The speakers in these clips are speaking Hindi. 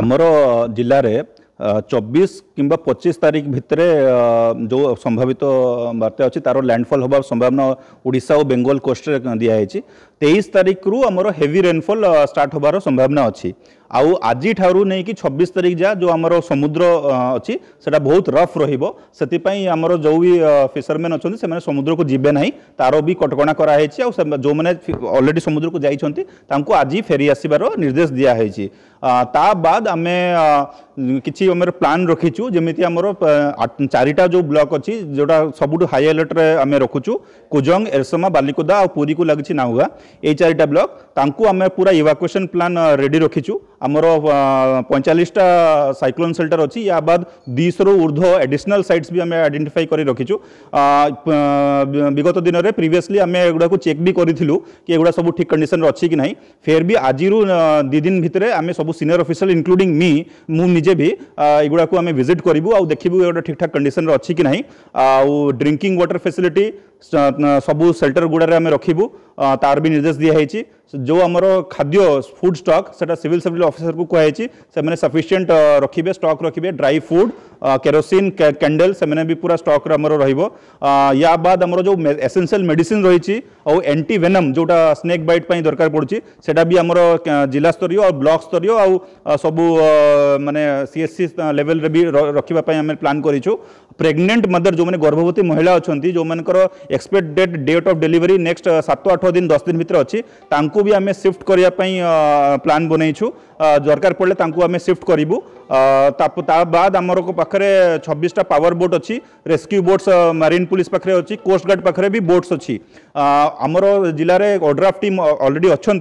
ଆମର ଜିଲ୍ଲାରେ চব্বিশ কিংবা পঁচিশ তারিখ ভিতরে যে সম্ভাবিত বাত্যা অছি তার ল্যান্ডফল হওয়ার সম্ভাবনা ওড়িশা ও বেঙ্গল কোস্টরে দিয়েছে তেইশ তারিখর আমার হেভি রেনফল স্টার্ট হবার সম্ভাবনা অছি ଆଉ ଆଜିଠାରୁ ନେଇକି ଛବିଶ ତାରିଖ ଯାହା ଯେଉଁ ଆମର ସମୁଦ୍ର ଅଛି ସେଇଟା ବହୁତ ରଫ୍ ରହିବ ସେଥିପାଇଁ ଆମର ଯେଉଁ ବି ଫିସରମ୍ୟାନ୍ ଅଛନ୍ତି ସେମାନେ ସମୁଦ୍ରକୁ ଯିବେ ନାହିଁ ତାର ବି କଟକଣା କରାହେଇଛି ଆଉ ଯେଉଁମାନେ ଅଲରେଡ଼ି ସମୁଦ୍ରକୁ ଯାଇଛନ୍ତି ତାଙ୍କୁ ଆଜି ଫେରି ଆସିବାର ନିର୍ଦ୍ଦେଶ ଦିଆହେଇଛି ତା ବାଦ ଆମେ କିଛି ଆମର ପ୍ଲାନ୍ ରଖିଛୁ ଯେମିତି ଆମର ଚାରିଟା ଯେଉଁ ବ୍ଲକ୍ ଅଛି ଯେଉଁଟା ସବୁଠୁ ହାଇ ଆଲର୍ଟରେ ଆମେ ରଖୁଛୁ କୁଜଙ୍ଗ ଏରସମା ବାଲିକୁଦା ଆଉ ପୁରୀକୁ ଲାଗିଛି ନାହୁଗା ଏଇ ଚାରିଟା ବ୍ଲକ୍ ତାଙ୍କୁ ଆମେ ପୁରା ଇଭାକୁଏସନ୍ ପ୍ଲାନ୍ ରେଡ଼ି ରଖିଛୁ ଆମର ପଇଁଚାଳିଶଟା ସାଇକ୍ଲୋନ୍ ସେଲ୍ଟର ଅଛି ୟା ବାଦ ଦୁଇଶହରୁ ଉର୍ଦ୍ଧ୍ୱ ଆଡ଼ିସନାଲ୍ ସାଇଟ୍ସ ବି ଆମେ ଆଇଡେଣ୍ଟିଫାଇ କରି ରଖିଛୁ ବିଗତ ଦିନରେ ପ୍ରିଭିୟସ୍ଲି ଆମେ ଏଗୁଡ଼ାକୁ ଚେକ୍ ବି କରିଥିଲୁ କି ଏଗୁଡ଼ା ସବୁ ଠିକ୍ କଣ୍ଡିସନ୍ରେ ଅଛି କି ନାହିଁ ଫେର୍ ବି ଆଜିରୁ ଦୁଇ ଦିନ ଭିତରେ ଆମେ ସବୁ ସିନିୟର ଅଫିସିଆଲ ଇନକ୍ଲୁଡିଂ ମି ମୁଁ ନିଜେ ବି ଏଗୁଡ଼ାକୁ ଆମେ ଭିଜିଟ୍ କରିବୁ ଆଉ ଦେଖିବୁ ଏଗୁଡ଼ା ଠିକ୍ଠାକ୍ କଣ୍ଡିସନ୍ରେ ଅଛି କି ନାହିଁ ଆଉ ଡ୍ରିଙ୍କିଂ ୱାଟର୍ ଫେସିଲିଟି ସବୁ ସେଲ୍ଟର ଗୁଡ଼ାରେ ଆମେ ରଖିବୁ ତାର ବି ନିର୍ଦ୍ଦେଶ ଦିଆହେଇଛି ଯେଉଁ ଆମର ଖାଦ୍ୟ ଫୁଡ୍ ଷ୍ଟକ୍ ସେଟା ସିଭିଲ୍ ସର୍ଭିସ୍ ଅଫିସରକୁ କୁହାଯାଇଛି ସେମାନେ ସଫିସିଏଣ୍ଟ ରଖିବେ ଷ୍ଟକ୍ ରଖିବେ ଡ୍ରାଇ ଫୁଡ୍ କେରୋସିନ୍ କ୍ୟାଣ୍ଡେଲ ସେମାନେ ବି ପୁରା ଷ୍ଟକ୍ରେ ଆମର ରହିବ ୟା ବାଦ ଆମର ଯେଉଁ ଏସେନ୍ସିଆଲ୍ ମେଡ଼ିସିନ୍ ରହିଛି ଆଉ ଏଣ୍ଟି ଭେନମ୍ ଯେଉଁଟା ସ୍ନେକ୍ ବାଇଟ୍ ପାଇଁ ଦରକାର ପଡ଼ୁଛି ସେଟା ବି ଆମର ଜିଲ୍ଲାସ୍ତରୀୟ ଆଉ ବ୍ଲକସ୍ତରୀୟ ଆଉ ସବୁ ମାନେ ସିଏସ୍ସି ଲେଭେଲ୍ରେ ବି ରଖିବା ପାଇଁ ଆମେ ପ୍ଲାନ୍ କରିଛୁ ପ୍ରେଗନେଣ୍ଟ ମଦର ଯେଉଁମାନେ ଗର୍ଭବତୀ ମହିଳା ଅଛନ୍ତି ଯେଉଁମାନଙ୍କର expect date date of delivery next सत आठ दिन दस दिन भितर अच्छी भी आम सिफ्ट करने प्लां बनईଛୁ दरकार पड़े आम सिफ्ट करूँ बाद आमर पाखे छब्बीसटा पावर बोट अच्छी रेस्क्यू बोट्स मारीन पुलिस पाखे अच्छी कोस्टगार्ड पाखे भी बोट्स अच्छी आमर जिले में ओड्राफ टीम अलरेडी अच्छा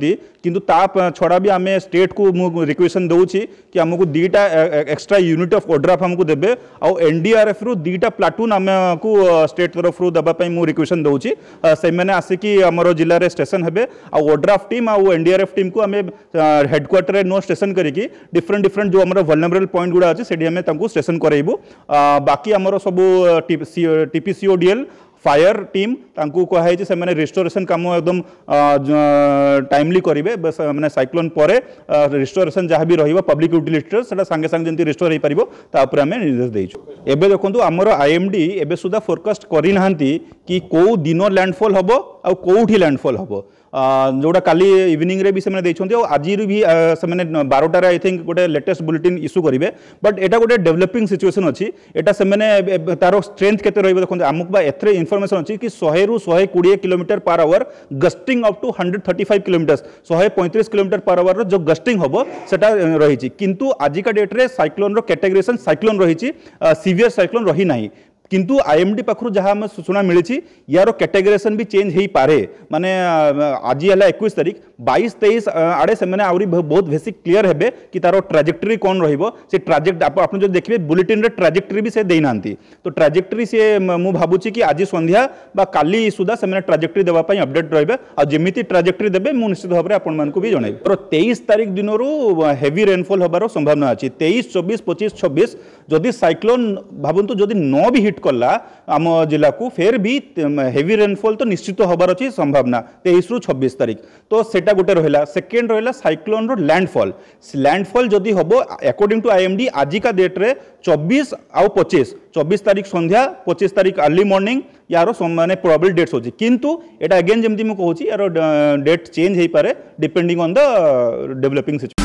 किंतु ता छड़ा भी आम स्टेट को रिक्वेसन दौर कि आमको दुईटा एक्सट्रा यूनिट अफ ओड्राफ आमको देवे आउ एन डी आर रु दुईटा प्लाटून आम को स्टेट तरफ देवाई मुझे रिक्वेसन दूँ से आसिक आम जिले में स्टेसन हे आड्राफ टीम आउ N D R F team को आम हेडक्वाटर नो स्टेसन करके डिफरेन्ट डिफरेन्ट जो आम ସେଭରାଲ୍ ପଏଣ୍ଟ ଗୁଡ଼ା ଅଛି ସେଠି ଆମେ ତାଙ୍କୁ ସେସନ୍ କରାଇବୁ ବାକି ଆମର ସବୁ फायर टीम कहुच से रिस्टोरेसन कम एकदम टाइमली करेंगे मैंने सैक्लोन पर रिस्टोरेसन जहाँ भी रहा पब्लिक यूटिलिटर से सांगे सांगे जमी रिस्टोर हो पार आम निर्देश देखु एवं देखो आमर आई एम डी एवं सुधा फोरकास्ट करना कि कौ दिन लैंडफल हम ଆଉ କେଉଁଠି ଲ୍ୟାଣ୍ଡଫଲ୍ ହେବ ଯେଉଁଟା କାଲି ଇଭିନିଂରେ ବି ସେମାନେ ଦେଇଛନ୍ତି ଆଉ ଆଜିରୁ ବି ସେମାନେ ବାରଟାରେ ଆଇ ଥିଙ୍କ ଗୋଟେ ଲେଟେଷ୍ଟ ବୁଲେଟିନ୍ ଇସ୍ୟୁ କରିବେ ବଟ୍ ଏଇଟା ଗୋଟେ ଡେଭଲପିଂ ସିଚୁଏସନ୍ ଅଛି ଏଇଟା ସେମାନେ ତାର ଷ୍ଟ୍ରେନ୍ଥ କେତେ ରହିବ ଦେଖନ୍ତୁ ଆମକୁ ବା ଏଥିରେ ଇନଫର୍ମେସନ୍ ଅଛି କି ଶହେରୁ ଶହେ କୋଡ଼ିଏ kilometre per hour gusting up to hundred thirty five kilometres ଶହେ ପଇଁତିରିଶ କିଲୋମିଟର ପାର୍ ଆୱାରର ଯେଉଁ ଗଷ୍ଟିଂ ହେବ ସେଟା ରହିଛି କିନ୍ତୁ ଆଜିକା ଡେଟ୍ରେ ସାଇକ୍ଲୋନ୍ର କ୍ୟାଟେଗୋରିଏସନ୍ ସାଇକ୍ଲୋନ୍ ରହିଛି ସିଭିୟର ସାଇକ୍ଲୋନ୍ ରହିନାହିଁ किंतु आईएमडी पाखु जहाँ सूचना मिली यार कैटेगरेसन भी चेंज हो पारे माने आज है एक तारीख बैश तेईस आड़े से आहरी बहुत बेसी क्लीयर हे कि तार ट्राजेक्टरी कौन रही ट्राजेक्ट आप जो देखिए बुलेटिन ट्राजेक्टरी भी से देना तो ट्राजेक्टरी सी भावुँ कि आज सन्ध्या का सुधा से ट्राजेक्टरी देवाई अपडेट रे जमी ट्राजेक्टरी देते मुझे निश्चित भाव में आपको भी जन तो तेईस तारीख दिन हेवी रेनफल होबार संभावना अच्छी तेईस चौबीस पचिश छब्बीस जदि सैक्लोन भावतु जदि न भी हिट कला आम जिला को फेर भी हेवी रेनफल तो निश्चित तो हबार संभावना तेईस रु छब्बीस तारीख तो सेटा गोटे रहा सेकेंड रहा सैक्लोन रैंडफल लैंडफल जदि हम अकॉर्डिंग टू आईएमडी आजिका डेट्रे चबीश आउ पचीस चबीश तारीख सन्ध्या पचीस तारीख अर्ली मर्णिंग यार मैंने प्रोबेबल डेट्स होती किंतु एटा अगेन जमी मुझे कहूँ यार डेट चेंज हो पाए depending on the developing situation